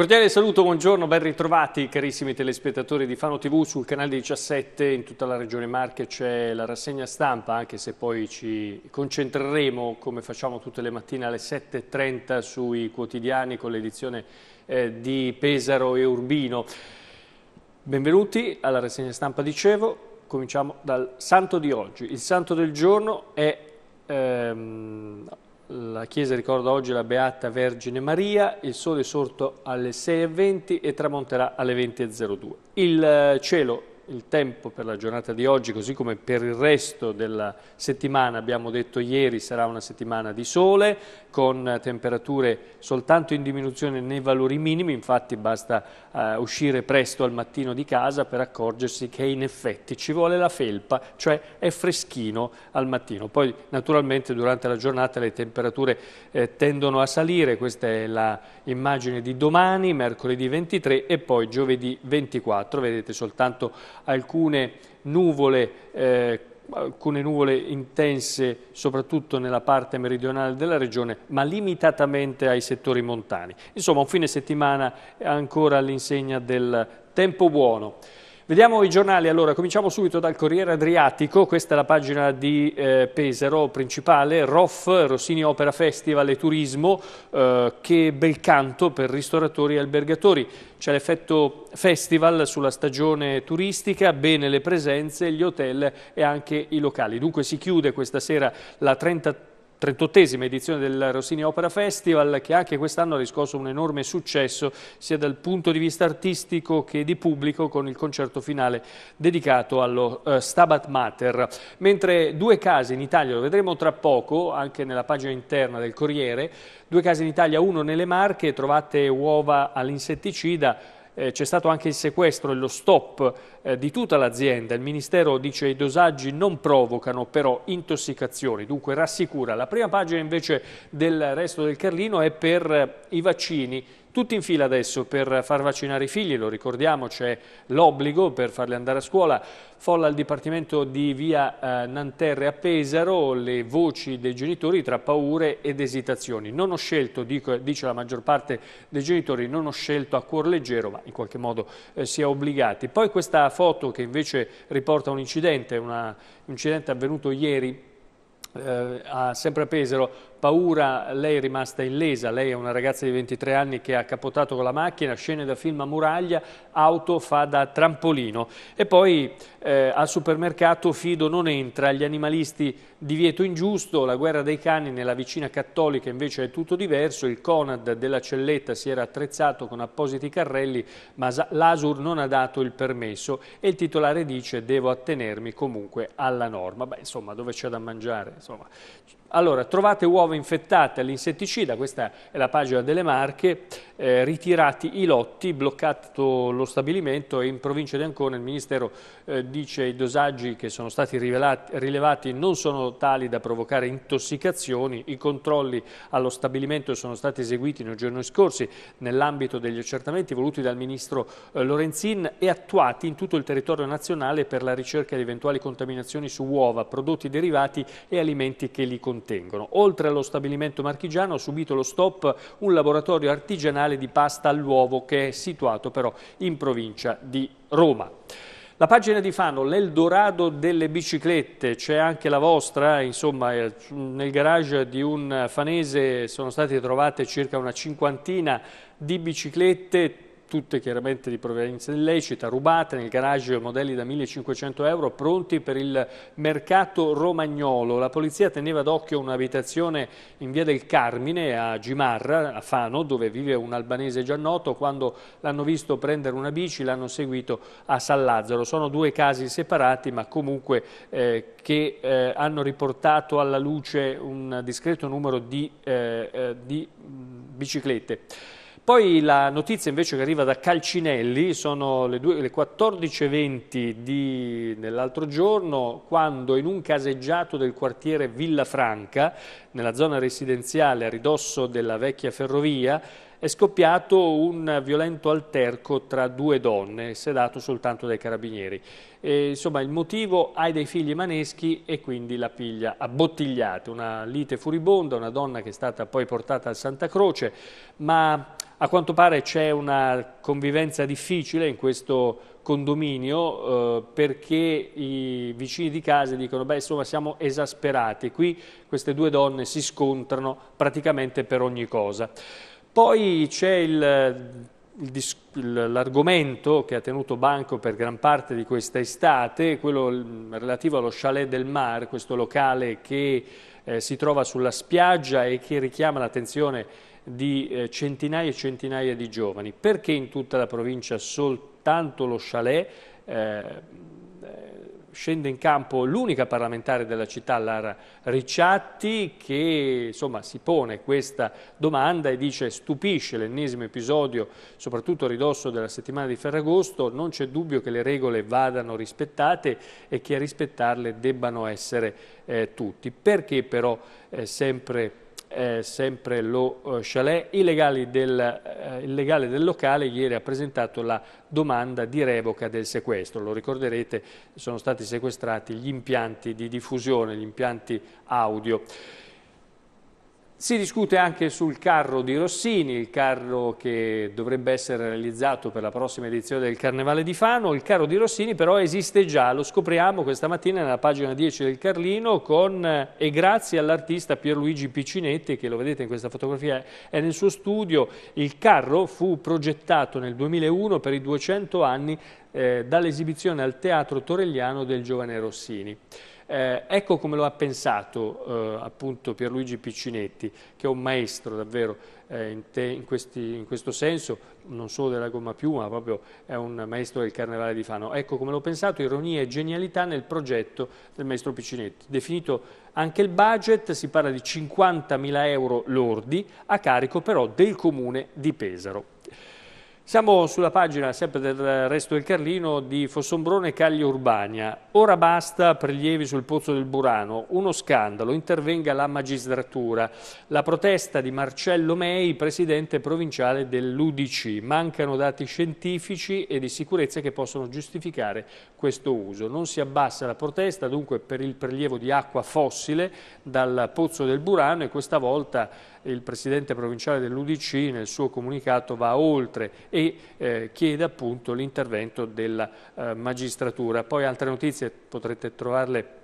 cordiale saluto, buongiorno, ben ritrovati carissimi telespettatori di Fano TV sul canale 17 in tutta la regione Marche c'è la rassegna stampa anche se poi ci concentreremo come facciamo tutte le mattine alle 7.30 sui quotidiani con l'edizione eh, di Pesaro e Urbino. Benvenuti alla rassegna stampa dicevo, cominciamo dal santo di oggi. Il santo del giorno è... Ehm, la Chiesa ricorda oggi la Beata Vergine Maria, il sole è sorto alle 6.20 e tramonterà alle 20.02. Il eh, cielo, il tempo per la giornata di oggi, così come per il resto della settimana, abbiamo detto ieri, sarà una settimana di sole, con temperature soltanto in diminuzione nei valori minimi, infatti basta eh, uscire presto al mattino di casa per accorgersi che in effetti ci vuole la felpa, cioè è freschino al mattino. Poi naturalmente durante la giornata le temperature eh, tendono a salire, questa è l'immagine di domani, mercoledì 23 e poi giovedì 24, vedete soltanto alcune nuvole eh, alcune nuvole intense soprattutto nella parte meridionale della regione, ma limitatamente ai settori montani. Insomma, un fine settimana ancora all'insegna del tempo buono. Vediamo i giornali, allora cominciamo subito dal Corriere Adriatico, questa è la pagina di eh, Pesaro principale, ROF, Rossini Opera Festival e Turismo, eh, che bel canto per ristoratori e albergatori, c'è l'effetto festival sulla stagione turistica, bene le presenze, gli hotel e anche i locali. Dunque si chiude questa sera la 33 38esima edizione del Rossini Opera Festival che anche quest'anno ha riscosso un enorme successo sia dal punto di vista artistico che di pubblico con il concerto finale dedicato allo eh, Stabat Mater. Mentre due case in Italia, lo vedremo tra poco anche nella pagina interna del Corriere, due case in Italia, uno nelle Marche, trovate uova all'insetticida, eh, c'è stato anche il sequestro e lo stop eh, di tutta l'azienda. Il Ministero dice che i dosaggi non provocano però intossicazioni, dunque rassicura. La prima pagina invece del resto del Carlino è per eh, i vaccini. Tutti in fila adesso per far vaccinare i figli, lo ricordiamo, c'è l'obbligo per farli andare a scuola. Folla al Dipartimento di Via eh, Nanterre a Pesaro, le voci dei genitori tra paure ed esitazioni. Non ho scelto, dico, dice la maggior parte dei genitori, non ho scelto a cuor leggero, ma in qualche modo eh, si è obbligati. Poi questa foto che invece riporta un incidente, una, un incidente avvenuto ieri eh, a, sempre a Pesaro, paura, lei è rimasta illesa, lei è una ragazza di 23 anni che ha capotato con la macchina, scene da film a muraglia, auto fa da trampolino e poi eh, al supermercato Fido non entra, gli animalisti divieto ingiusto, la guerra dei cani nella vicina cattolica invece è tutto diverso, il Conad della Celletta si era attrezzato con appositi carrelli ma l'Asur non ha dato il permesso e il titolare dice devo attenermi comunque alla norma, Beh, insomma dove c'è da mangiare? Insomma. Allora, trovate uova nuova infettata l'insetticida, questa è la pagina delle Marche, eh, ritirati i lotti, bloccato lo stabilimento e in provincia di Ancona il Ministero eh, dice i dosaggi che sono stati rivelati, rilevati non sono tali da provocare intossicazioni, i controlli allo stabilimento sono stati eseguiti nei giorni scorsi nell'ambito degli accertamenti voluti dal Ministro eh, Lorenzin e attuati in tutto il territorio nazionale per la ricerca di eventuali contaminazioni su uova, prodotti derivati e alimenti che li contengono. Oltre allo lo stabilimento marchigiano ha subito lo stop un laboratorio artigianale di pasta all'uovo che è situato però in provincia di Roma. La pagina di Fano, l'Eldorado delle biciclette, c'è anche la vostra, insomma eh, nel garage di un fanese sono state trovate circa una cinquantina di biciclette, tutte chiaramente di provenienza illecita, rubate nel garage modelli da 1500 euro pronti per il mercato romagnolo. La polizia teneva d'occhio un'abitazione in via del Carmine a Gimarra, a Fano, dove vive un albanese già noto. Quando l'hanno visto prendere una bici l'hanno seguito a San Lazzaro. Sono due casi separati ma comunque eh, che eh, hanno riportato alla luce un discreto numero di, eh, eh di biciclette. Poi la notizia invece che arriva da Calcinelli, sono le, le 14.20 dell'altro giorno, quando in un caseggiato del quartiere Villafranca, nella zona residenziale a ridosso della vecchia ferrovia, è scoppiato un violento alterco tra due donne, sedato soltanto dai carabinieri. E, insomma, il motivo hai dei figli maneschi e quindi la piglia a bottigliate, una lite furibonda, una donna che è stata poi portata al Santa Croce, ma a quanto pare c'è una convivenza difficile in questo condominio eh, perché i vicini di casa dicono beh insomma siamo esasperati, qui queste due donne si scontrano praticamente per ogni cosa. Poi c'è il l'argomento che ha tenuto banco per gran parte di questa estate, quello relativo allo chalet del Mar, questo locale che eh, si trova sulla spiaggia e che richiama l'attenzione di eh, centinaia e centinaia di giovani. Perché in tutta la provincia soltanto lo chalet? Eh, eh, scende in campo l'unica parlamentare della città, Lara Ricciatti, che insomma, si pone questa domanda e dice stupisce l'ennesimo episodio, soprattutto a ridosso della settimana di Ferragosto, non c'è dubbio che le regole vadano rispettate e che a rispettarle debbano essere eh, tutti. Perché però eh, sempre eh, sempre lo eh, chalet. Il, del, eh, il legale del locale ieri ha presentato la domanda di revoca del sequestro. Lo ricorderete, sono stati sequestrati gli impianti di diffusione, gli impianti audio. Si discute anche sul carro di Rossini, il carro che dovrebbe essere realizzato per la prossima edizione del Carnevale di Fano. Il carro di Rossini però esiste già, lo scopriamo questa mattina nella pagina 10 del Carlino con eh, e grazie all'artista Pierluigi Piccinetti che lo vedete in questa fotografia è nel suo studio. Il carro fu progettato nel 2001 per i 200 anni eh, dall'esibizione al Teatro Torelliano del giovane Rossini. Eh, ecco come lo ha pensato eh, appunto Pierluigi Piccinetti, che è un maestro davvero eh, in, te, in, questi, in, questo senso, non solo della gomma più, ma proprio è un maestro del Carnevale di Fano. Ecco come l'ho pensato, ironia e genialità nel progetto del maestro Piccinetti. Definito anche il budget, si parla di 50.000 euro lordi, a carico però del comune di Pesaro. Siamo sulla pagina sempre del resto del Carlino di Fossombrone Cagli Urbania. Ora basta prelievi sul pozzo del Burano. Uno scandalo, intervenga la magistratura. La protesta di Marcello Mei, presidente provinciale dell'UDC. Mancano dati scientifici e di sicurezza che possono giustificare questo uso. Non si abbassa la protesta dunque per il prelievo di acqua fossile dal pozzo del Burano e questa volta il Presidente provinciale dell'Udc nel suo comunicato va oltre e eh, chiede appunto l'intervento della eh, magistratura. Poi altre notizie potrete trovarle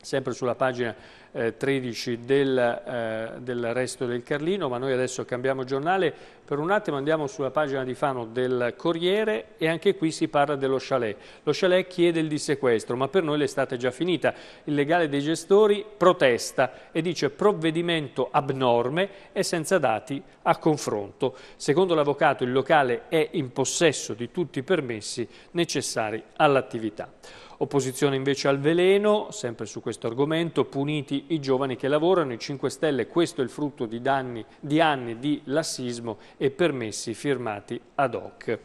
sempre sulla pagina eh, 13 del, eh, del, resto del Carlino, ma noi adesso cambiamo giornale, per un attimo andiamo sulla pagina di Fano del Corriere e anche qui si parla dello chalet. Lo chalet chiede il dissequestro, ma per noi l'estate è già finita. Il legale dei gestori protesta e dice provvedimento abnorme e senza dati a confronto. Secondo l'avvocato il locale è in possesso di tutti i permessi necessari all'attività. Opposizione invece al veleno, sempre su questo argomento, puniti i giovani che lavorano, i 5 Stelle, questo è il frutto di, danni, di anni di lassismo e permessi firmati ad hoc.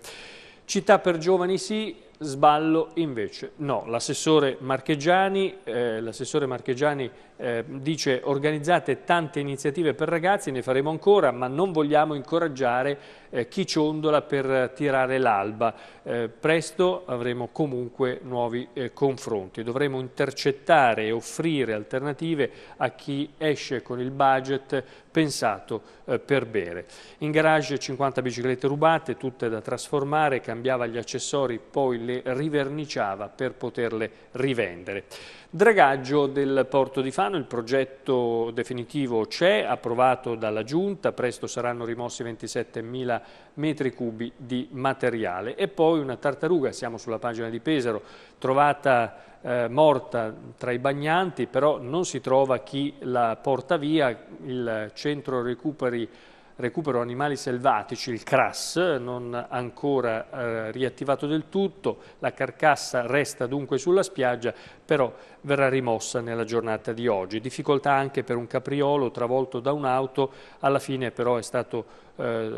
Città per giovani sì, sballo invece no. L'assessore Marchegiani, eh, Marchegiani eh, dice organizzate tante iniziative per ragazzi, ne faremo ancora, ma non vogliamo incoraggiare eh, chi ciondola per tirare l'alba. Eh, presto avremo comunque nuovi eh, confronti, dovremo intercettare e offrire alternative a chi esce con il budget pensato eh, per bere. In garage 50 biciclette rubate, tutte da trasformare, cambiava gli accessori, poi le riverniciava per poterle rivendere. Dragaggio del porto di Fano, il progetto definitivo c'è, approvato dalla Giunta, presto saranno rimossi 27.000 metri cubi di materiale. E poi una tartaruga, siamo sulla pagina di Pesaro, trovata eh, morta tra i bagnanti, però non si trova chi la porta via, il centro recuperi recupero animali selvatici, il CRAS, non ancora eh, riattivato del tutto, la carcassa resta dunque sulla spiaggia, però verrà rimossa nella giornata di oggi. Difficoltà anche per un capriolo travolto da un'auto, alla fine però è stato, eh,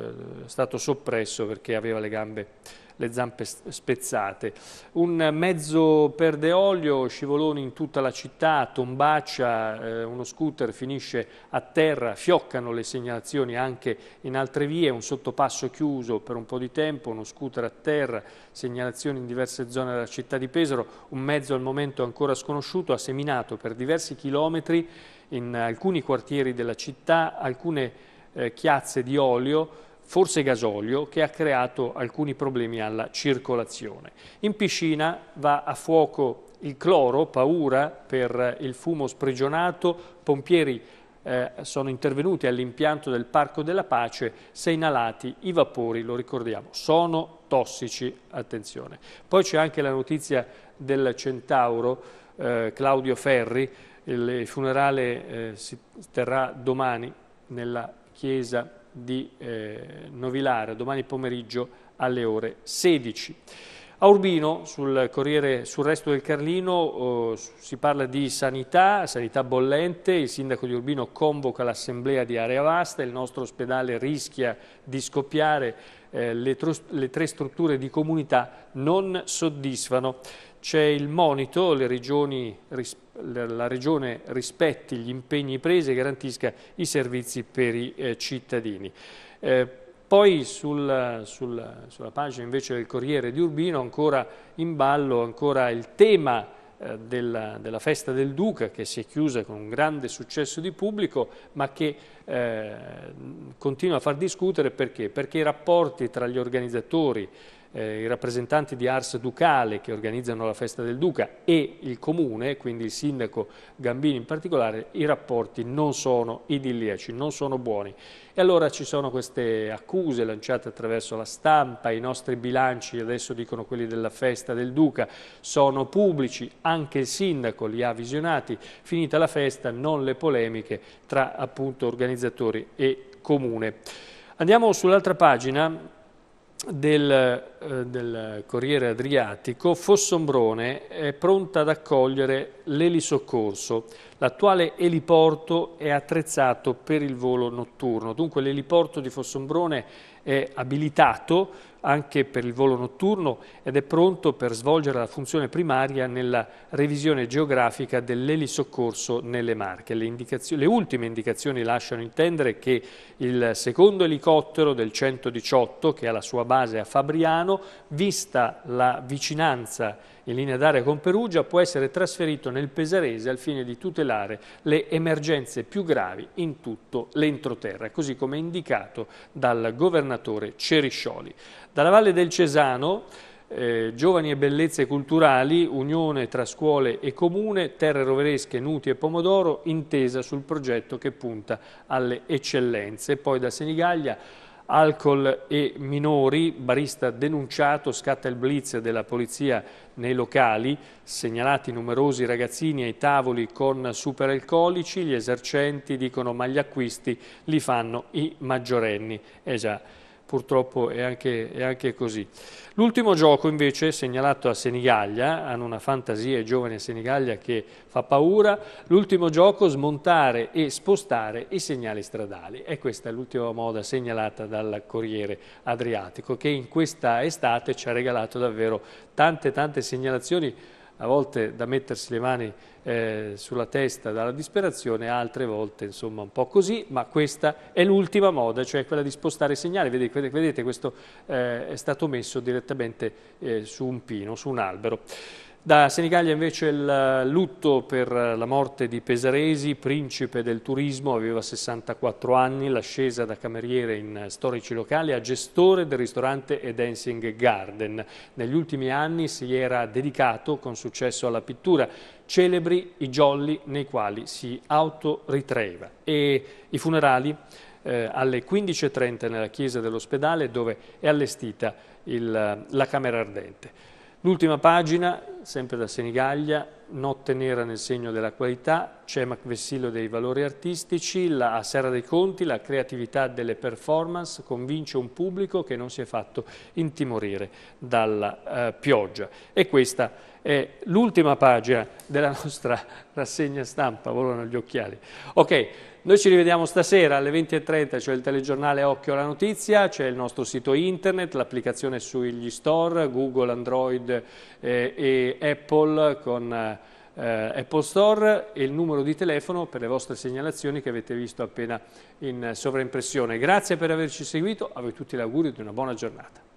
stato soppresso perché aveva le gambe le zampe spezzate. Un mezzo perde olio, scivoloni in tutta la città, tombaccia, eh, uno scooter finisce a terra, fioccano le segnalazioni anche in altre vie, un sottopasso chiuso per un po' di tempo, uno scooter a terra, segnalazioni in diverse zone della città di Pesaro, un mezzo al momento ancora sconosciuto ha seminato per diversi chilometri in alcuni quartieri della città alcune eh, chiazze di olio forse gasolio, che ha creato alcuni problemi alla circolazione. In piscina va a fuoco il cloro, paura per il fumo sprigionato, pompieri eh, sono intervenuti all'impianto del Parco della Pace, se inalati i vapori, lo ricordiamo, sono tossici, attenzione. Poi c'è anche la notizia del Centauro, eh, Claudio Ferri, il funerale eh, si terrà domani nella chiesa di eh, Novilare, domani pomeriggio alle ore 16. A Urbino, sul, Corriere, sul resto del Carlino, eh, si parla di sanità, sanità bollente, il sindaco di Urbino convoca l'assemblea di Area Vasta, il nostro ospedale rischia di scoppiare, eh, le, le tre strutture di comunità non soddisfano c'è il monito, regioni, la Regione rispetti gli impegni presi e garantisca i servizi per i eh, cittadini. Eh, poi sul, sul, sulla pagina invece del Corriere di Urbino ancora in ballo ancora il tema eh, della, della, festa del Duca che si è chiusa con un grande successo di pubblico ma che eh, continua a far discutere perché? Perché i rapporti tra gli organizzatori, eh, i rappresentanti di Ars Ducale che organizzano la festa del Duca e il comune, quindi il sindaco Gambini in particolare, i rapporti non sono idilliaci, non sono buoni. E allora ci sono queste accuse lanciate attraverso la stampa, i nostri bilanci, adesso dicono quelli della festa del Duca, sono pubblici, anche il sindaco li ha visionati, finita la festa non le polemiche tra appunto organizzatori e comune. Andiamo sull'altra pagina, del, eh, del Corriere Adriatico, Fossombrone è pronta ad accogliere l'elisoccorso. L'attuale eliporto è attrezzato per il volo notturno, dunque l'eliporto di Fossombrone è abilitato anche per il volo notturno ed è pronto per svolgere la funzione primaria nella revisione geografica dell'elisoccorso nelle Marche. Le, le, ultime indicazioni lasciano intendere che il secondo elicottero del 118, che ha la sua base a Fabriano, vista la vicinanza in linea d'aria con Perugia, può essere trasferito nel Pesarese al fine di tutelare le emergenze più gravi in tutto l'entroterra, così come indicato dal governatore Ceriscioli. Dalla Valle del Cesano, eh, Giovani e Bellezze Culturali, unione tra scuole e comune, terre roveresche, nuti e pomodoro, intesa sul progetto che punta alle eccellenze. Poi da Senigallia, alcol e minori, barista denunciato, scatta il blitz della polizia nei locali, segnalati numerosi ragazzini ai tavoli con superalcolici, gli esercenti dicono ma gli acquisti li fanno i maggiorenni. Eh già, purtroppo è anche, è anche così. L'ultimo gioco invece segnalato a Senigallia, hanno una fantasia i giovani a Senigallia che fa paura, l'ultimo gioco smontare e spostare i segnali stradali e questa è l'ultima moda segnalata dal Corriere Adriatico che in questa estate ci ha regalato davvero tante tante segnalazioni a volte da mettersi le mani eh, sulla testa dalla disperazione, altre volte insomma un po' così, ma questa è l'ultima moda, cioè quella di spostare i segnali, vedete, vedete questo eh, è stato messo direttamente eh, su un pino, su un albero. Da Senigallia invece il eh, lutto per eh, la morte di Pesaresi, principe del turismo, aveva 64 anni, l'ascesa da cameriere in eh, storici locali a gestore del ristorante e dancing garden. Negli ultimi anni si era dedicato con successo alla pittura, celebri i jolly nei quali si autoritraeva. E i funerali? Eh, alle 15.30 nella chiesa dell'ospedale dove è allestita il, la camera ardente. L'ultima pagina, sempre da Senigallia, Notte nera nel segno della qualità, CEMAC Vessillo dei valori artistici, la, a Serra dei Conti la creatività delle performance convince un pubblico che non si è fatto intimorire dalla eh, pioggia. E questa è l'ultima pagina della nostra rassegna stampa, volano gli occhiali. Okay. Noi ci rivediamo stasera alle 20.30, cioè il telegiornale Occhio alla Notizia, c'è il nostro sito internet, l'applicazione sugli store, Google, Android eh, e Apple con... Eh, Apple Store e il numero di telefono per le vostre segnalazioni che avete visto appena in sovraimpressione. Grazie per averci seguito, a voi tutti l'augurio di una buona giornata.